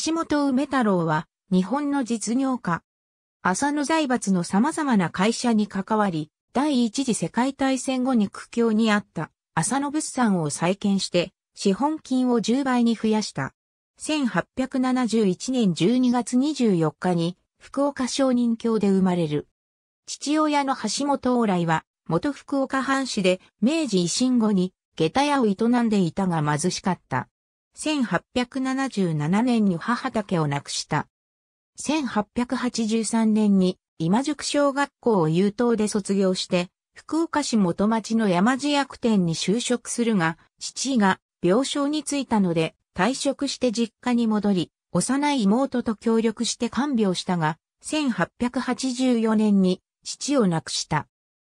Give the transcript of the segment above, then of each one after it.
橋本梅太郎は、日本の実業家。浅野財閥の様々な会社に関わり、第一次世界大戦後に苦境にあった浅野物産を再建して、資本金を10倍に増やした。1871年12月24日に福岡商人教で生まれる。父親の橋本往来は元福岡藩士で明治維新後に下駄屋を営んでいたが貧しかった。1877年に母けを亡くした。1883年に今宿小学校を優等で卒業して、福岡市元町の山地薬店に就職するが、父が病床に着いたので退職して実家に戻り、幼い妹と協力して看病したが、1884年に父を亡くした。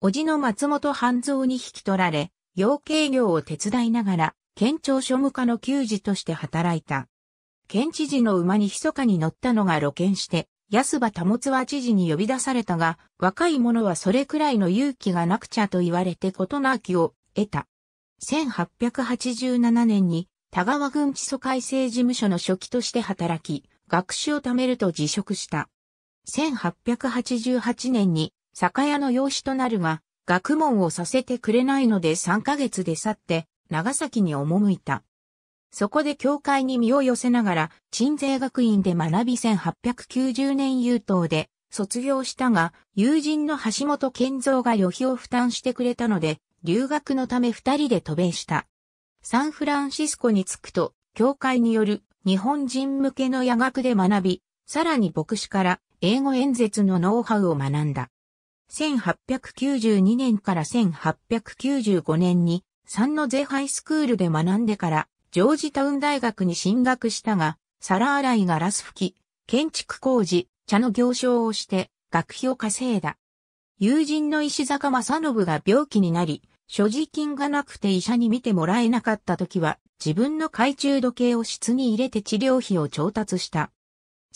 叔父の松本半蔵に引き取られ、養鶏業を手伝いながら、県庁庶務課の給仕として働いた。県知事の馬に密かに乗ったのが露見して、安葉保は知事に呼び出されたが、若い者はそれくらいの勇気がなくちゃと言われて事なきを得た。1887年に、田川郡地礎改正事務所の書記として働き、学士を貯めると辞職した。1888年に、酒屋の養子となるが、学問をさせてくれないので3ヶ月で去って、長崎に赴いた。そこで教会に身を寄せながら、鎮西学院で学び1890年優等で卒業したが、友人の橋本健三が旅費を負担してくれたので、留学のため二人で渡米した。サンフランシスコに着くと、教会による日本人向けの夜学で学び、さらに牧師から英語演説のノウハウを学んだ。1892年から1895年に三のゼハイスクールで学んでから、ジョージタウン大学に進学したが、皿洗いガラス吹き、建築工事、茶の行商をして、学費を稼いだ。友人の石坂正信が病気になり、所持金がなくて医者に診てもらえなかった時は、自分の懐中時計を室に入れて治療費を調達した。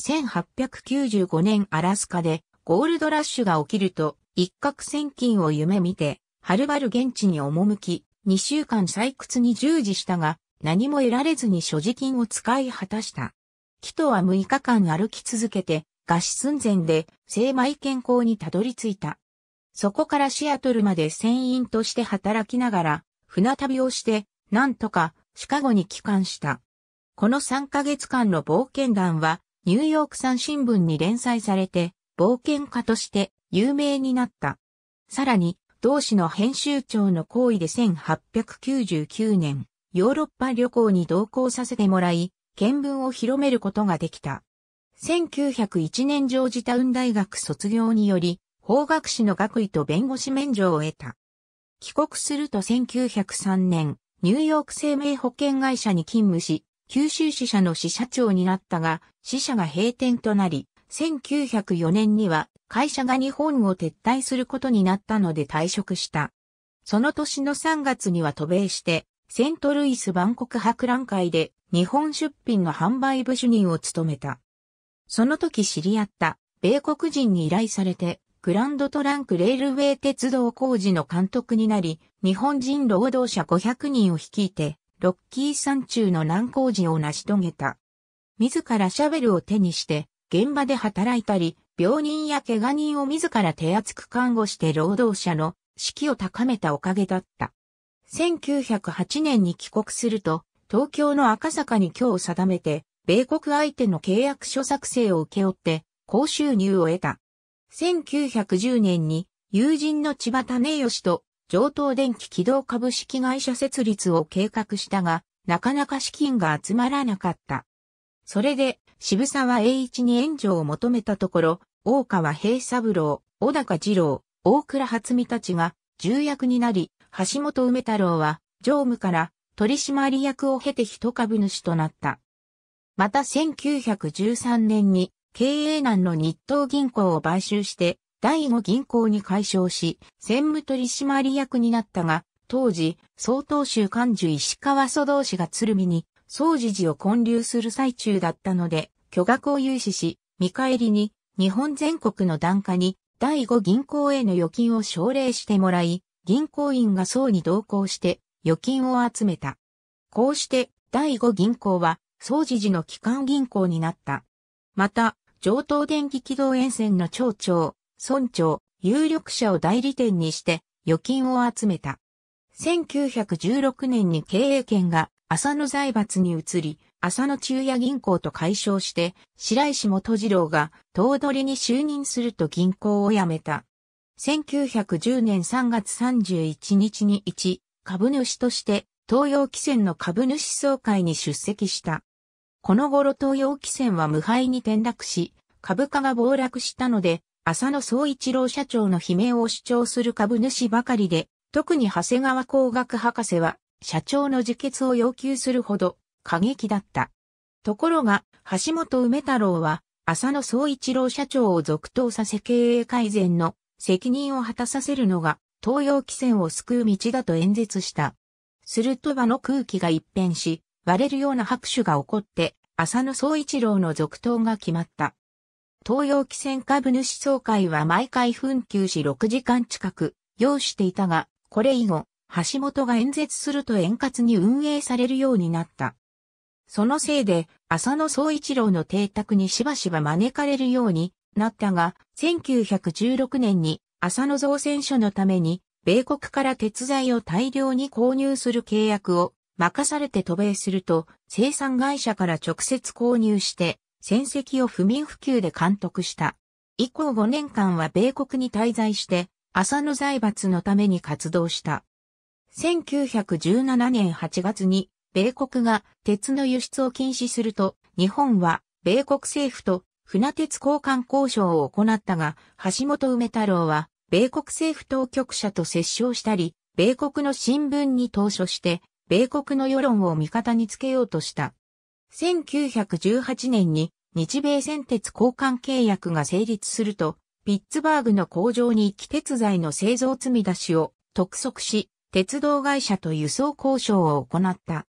1895年アラスカでゴールドラッシュが起きると、一攫千金を夢見て、はるばる現地に赴き、2週間採掘に従事したが、何も得られずに所持金を使い果たした。キトは6日間歩き続けて、合死寸前で精米健康にたどり着いた。そこからシアトルまで船員として働きながら、船旅をして、なんとかシカゴに帰還した。この3ヶ月間の冒険談は、ニューヨーク産新聞に連載されて、冒険家として有名になった。さらに、同誌の編集長の行為で1899年、ヨーロッパ旅行に同行させてもらい、見聞を広めることができた。1901年ジョージタウン大学卒業により、法学士の学位と弁護士免除を得た。帰国すると1903年、ニューヨーク生命保険会社に勤務し、九州支社の支社長になったが、支社が閉店となり、1904年には会社が日本を撤退することになったので退職した。その年の3月には渡米して、セントルイス万国博覧会で日本出品の販売部主任を務めた。その時知り合った米国人に依頼されて、グランドトランクレールウェイ鉄道工事の監督になり、日本人労働者500人を率いて、ロッキー山中の難工事を成し遂げた。自らシャベルを手にして、現場で働いたり、病人や怪我人を自ら手厚く看護して労働者の士気を高めたおかげだった。1908年に帰国すると、東京の赤坂に今日定めて、米国相手の契約書作成を請け負って、高収入を得た。1910年に友人の千葉種義と上等電気軌道株式会社設立を計画したが、なかなか資金が集まらなかった。それで、渋沢栄一に援助を求めたところ、大川平三郎、小高二郎、大倉初美たちが重役になり、橋本梅太郎は常務から取締役を経て一株主となった。また1913年に経営難の日東銀行を買収して第五銀行に解消し、専務取締役になったが、当時、総統州幹事石川蘇道氏が鶴見に総持寺を建立する最中だったので、巨額を融資し、見返りに、日本全国の檀家に、第五銀行への預金を奨励してもらい、銀行員が総に同行して、預金を集めた。こうして、第五銀行は、総持寺の機関銀行になった。また、上等電気軌道沿線の町長、村長、有力者を代理店にして、預金を集めた。1916年に経営権が浅野財閥に移り、浅野中野銀行と解消して、白石元次郎が頭取に就任すると銀行を辞めた。1910年3月31日に一株主として東洋汽船の株主総会に出席した。この頃東洋汽船は無敗に転落し、株価が暴落したので、浅野総一郎社長の悲鳴を主張する株主ばかりで、特に長谷川工学博士は社長の自決を要求するほど過激だった。ところが、橋本梅太郎は、浅野総一郎社長を続投させ経営改善の責任を果たさせるのが、東洋汽船を救う道だと演説した。すると場の空気が一変し、割れるような拍手が起こって、浅野総一郎の続投が決まった。東洋汽船株主総会は毎回紛糾し6時間近く要していたが、これ以後、橋本が演説すると円滑に運営されるようになった。そのせいで、浅野総一郎の邸宅にしばしば招かれるようになったが、1916年に浅野造船所のために、米国から鉄材を大量に購入する契約を任されて渡米すると、生産会社から直接購入して、戦績を不眠不休で監督した。以降5年間は米国に滞在して、浅野財閥のために活動した。1917年8月に米国が鉄の輸出を禁止すると、日本は米国政府と船鉄交換交渉を行ったが、橋本梅太郎は米国政府当局者と折衝したり、米国の新聞に投書して、米国の世論を味方につけようとした。1918年に日米先鉄交換契約が成立すると、ピッツバーグの工場に行き鉄材の製造積み出しを督促し、鉄道会社と輸送交渉を行った。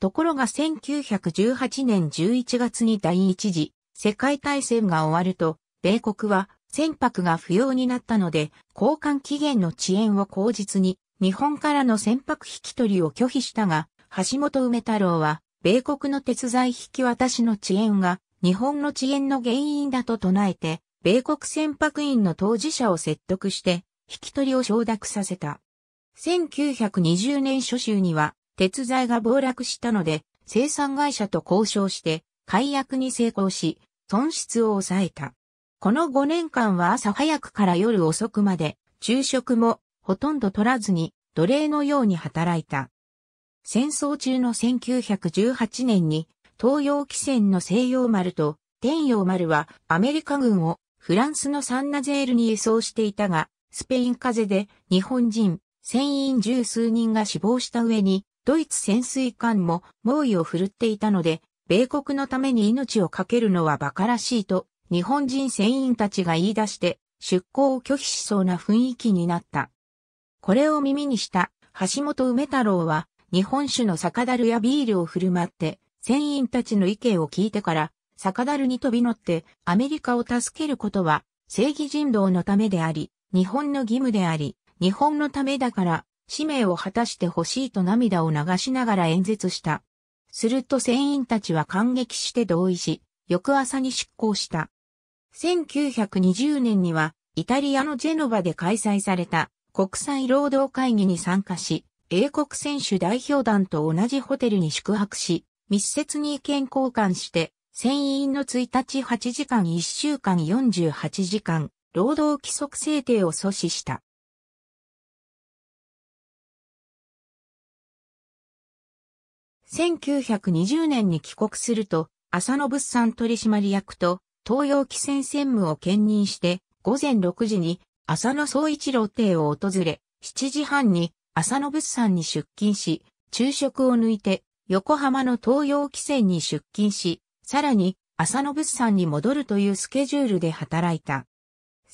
ところが1918年11月に第一次世界大戦が終わると、米国は船舶が不要になったので、交換期限の遅延を口実に、日本からの船舶引き取りを拒否したが、橋本梅太郎は、米国の鉄材引き渡しの遅延が、日本の遅延の原因だと唱えて、米国船舶員の当事者を説得して、引き取りを承諾させた。1920年初秋には、鉄材が暴落したので、生産会社と交渉して、解約に成功し、損失を抑えた。この5年間は朝早くから夜遅くまで、昼食もほとんど取らずに、奴隷のように働いた。戦争中の1918年に、東洋汽船の西洋丸と天洋丸はアメリカ軍をフランスのサンナゼールに輸送していたが、スペイン風邪で日本人、船員十数人が死亡した上に、ドイツ潜水艦も猛威を振るっていたので、米国のために命を懸けるのは馬鹿らしいと、日本人船員たちが言い出して、出港を拒否しそうな雰囲気になった。これを耳にした橋本梅太郎は、日本酒の酒樽やビールを振る舞って、船員たちの意見を聞いてから、酒樽に飛び乗って、アメリカを助けることは、正義人道のためであり、日本の義務であり、日本のためだから、使命を果たしてほしいと涙を流しながら演説した。すると船員たちは感激して同意し、翌朝に出航した。1920年には、イタリアのジェノバで開催された国際労働会議に参加し、英国選手代表団と同じホテルに宿泊し、密接に意見交換して、船員の1日8時間1週間48時間、労働規則制定を阻止した。1920年に帰国すると、浅野物産取締役と東洋汽船専務を兼任して、午前6時に浅野総一郎邸を訪れ、7時半に浅野物産に出勤し、昼食を抜いて横浜の東洋汽船に出勤し、さらに浅野物産に戻るというスケジュールで働いた。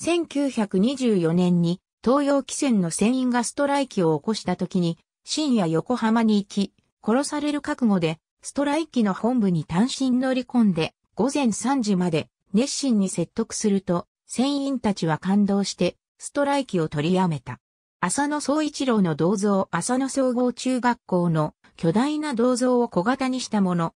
1924年に東洋汽船の船員がストライキを起こした時に深夜横浜に行き、殺される覚悟で、ストライキの本部に単身乗り込んで、午前3時まで熱心に説得すると、船員たちは感動して、ストライキを取りやめた。浅野総一郎の銅像、浅野総合中学校の巨大な銅像を小型にしたもの。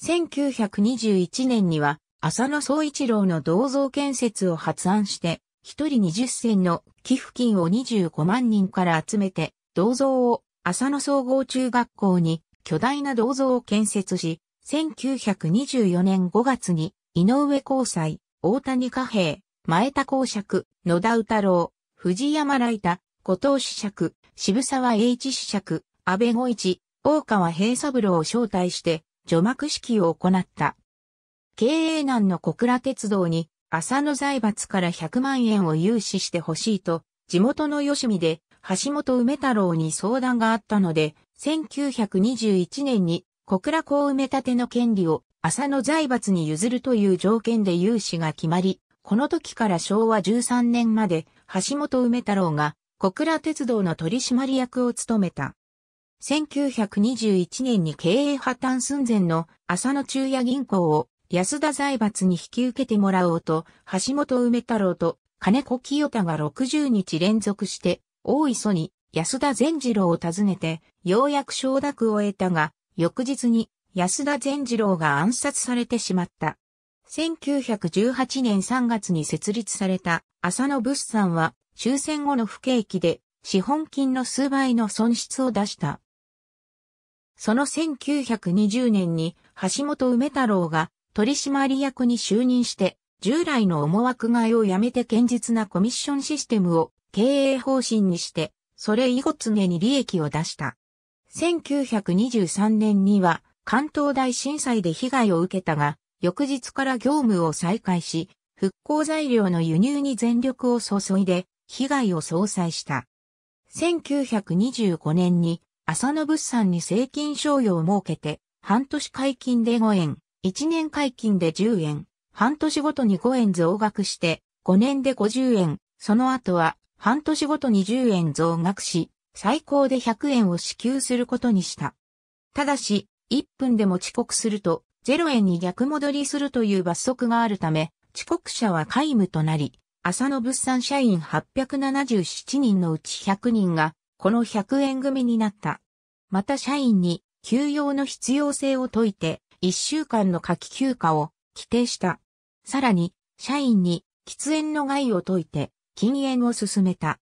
1921年には、浅野総一郎の銅像建設を発案して、一人20銭の寄付金を25万人から集めて、銅像を浅野総合中学校に巨大な銅像を建設し、1924年5月に井上交際、大谷加平、前田公爵、野田宇太郎、藤山来太、後藤主爵、渋沢栄一主爵、安倍五一、大川平三郎を招待して除幕式を行った。経営難の小倉鉄道に浅野財閥から100万円を融資してほしいと、地元の吉見で橋本梅太郎に相談があったので、1921年に小倉港埋め立ての権利を浅野財閥に譲るという条件で融資が決まり、この時から昭和13年まで橋本梅太郎が小倉鉄道の取締役を務めた。1921年に経営破綻寸前の浅野中也銀行を安田財閥に引き受けてもらおうと、橋本梅太郎と金子清田が60日連続して大磯に安田善次郎を訪ねて、ようやく承諾を得たが、翌日に安田善次郎が暗殺されてしまった。1918年3月に設立された浅野物産は終戦後の不景気で資本金の数倍の損失を出した。その1920年に橋本梅太郎が取締役に就任して従来の思惑買いをやめて堅実なコミッションシステムを経営方針にして、それ以後常に利益を出した。1923年には関東大震災で被害を受けたが、翌日から業務を再開し、復興材料の輸入に全力を注いで、被害を相殺した。1925年に、浅野物産に税金賞与を設けて、半年解禁で5円、1年解禁で10円、半年ごとに5円増額して、5年で50円、その後は半年ごと20円増額し、最高で100円を支給することにした。ただし、1分でも遅刻すると、0円に逆戻りするという罰則があるため、遅刻者は皆無となり、朝の物産社員877人のうち100人が、この100円組になった。また社員に、休養の必要性を説いて、1週間の夏季休暇を規定した。さらに、社員に、喫煙の害を説いて、禁煙を進めた。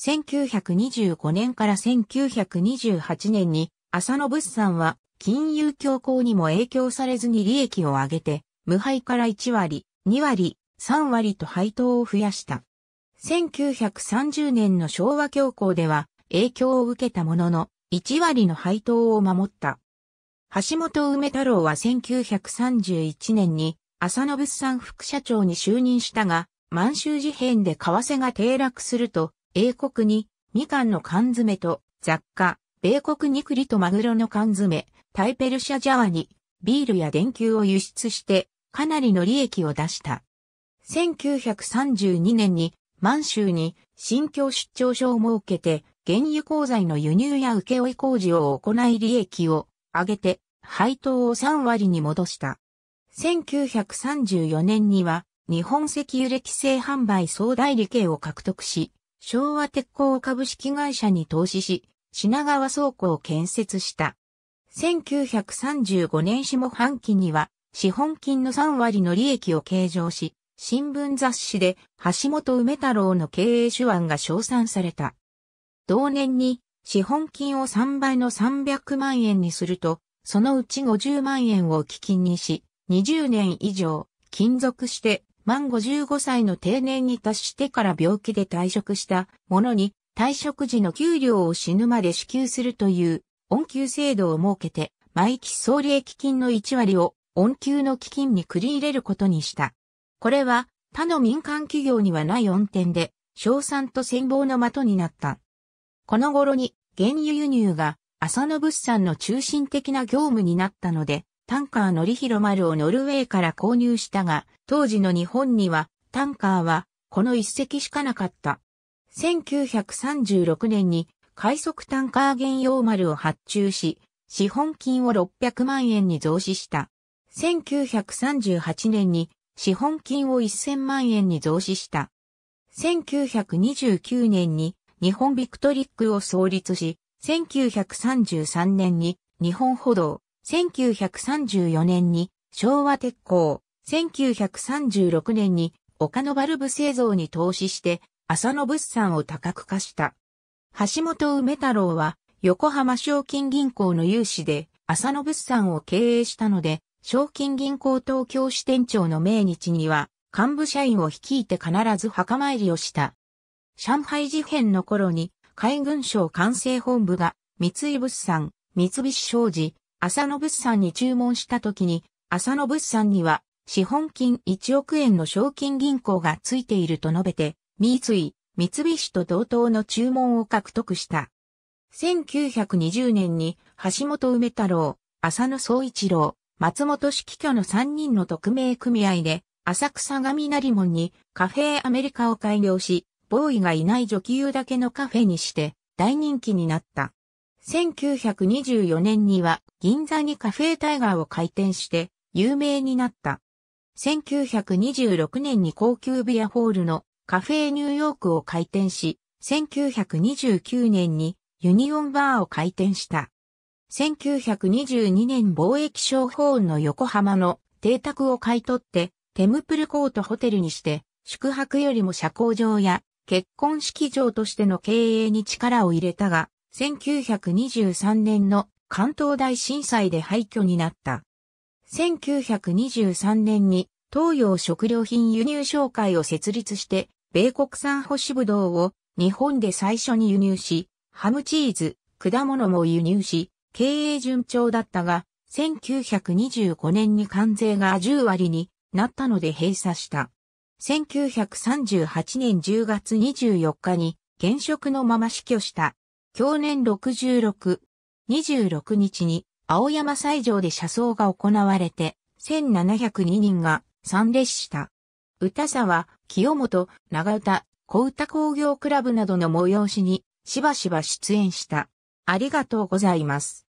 1925年から1928年に、浅野物産は、金融恐慌にも影響されずに利益を上げて、無配から1割、2割、3割と配当を増やした。1930年の昭和恐慌では、影響を受けたものの、1割の配当を守った。橋本梅太郎は1931年に、浅野物産副社長に就任したが、満州事変で為替が低落すると、英国にみかんの缶詰と雑貨、米国肉栗とマグロの缶詰、タイペルシャジャワにビールや電球を輸出してかなりの利益を出した。1932年に満州に新疆出張所を設けて原油鉱材の輸入や請負工事を行い利益を上げて配当を3割に戻した。1934年には日本石油歴製販売総代理系を獲得し、昭和鉄鋼株式会社に投資し、品川倉庫を建設した。1935年下半期には、資本金の3割の利益を計上し、新聞雑誌で橋本梅太郎の経営手腕が称賛された。同年に資本金を3倍の300万円にすると、そのうち50万円を基金にし、20年以上、金属して満55歳の定年に達してから病気で退職した者に退職時の給料を死ぬまで支給するという恩給制度を設けて、毎期総利益金の1割を恩給の基金に繰り入れることにした。これは他の民間企業にはない恩典で、賞賛と戦望の的になった。この頃に原油輸入が浅野物産の中心的な業務になったので、タンカー乗広丸をノルウェーから購入したが、当時の日本には、タンカーは、この一隻しかなかった。1936年に、快速タンカー原用丸を発注し、資本金を600万円に増資した。1938年に、資本金を1000万円に増資した。1929年に日本ビクトリックを創立し、1933年に日本歩道、1934年に昭和鉄鋼、1936年に丘のバルブ製造に投資して浅野物産を多角化した。橋本梅太郎は横浜賞金銀行の融資で浅野物産を経営したので、賞金銀行東京支店長の命日には幹部社員を率いて必ず墓参りをした。上海事変の頃に海軍省管制本部が三井物産、三菱商事、浅野物産に注文した時に、浅野物産には資本金1億円の賞金銀行がついていると述べて、三井、三菱と同等の注文を獲得した。1920年に橋本梅太郎、浅野総一郎、松本式居の3人の特命組合で、浅草上成門にカフェアメリカを開業し、ボーイがいない女給だけのカフェにして大人気になった。1924年には銀座にカフェタイガーを開店して有名になった。1926年に高級ビアホールのカフェニューヨークを開店し、1929年にユニオンバーを開店した。1922年貿易商法の横浜の邸宅を買い取って、テムプルコートホテルにして、宿泊よりも社交場や結婚式場としての経営に力を入れたが、1923年の関東大震災で廃墟になった。1923年に東洋食料品輸入商会を設立して、米国産干しぶどうを日本で最初に輸入し、ハムチーズ、果物も輸入し、経営順調だったが、1925年に関税が10割になったので閉鎖した。1938年10月24日に現職のまま死去した。去年66、26日に青山斎場で車窓が行われて、1702人が参列した。歌さは、清本、長唄、小歌工業クラブなどの催しに、しばしば出演した。ありがとうございます。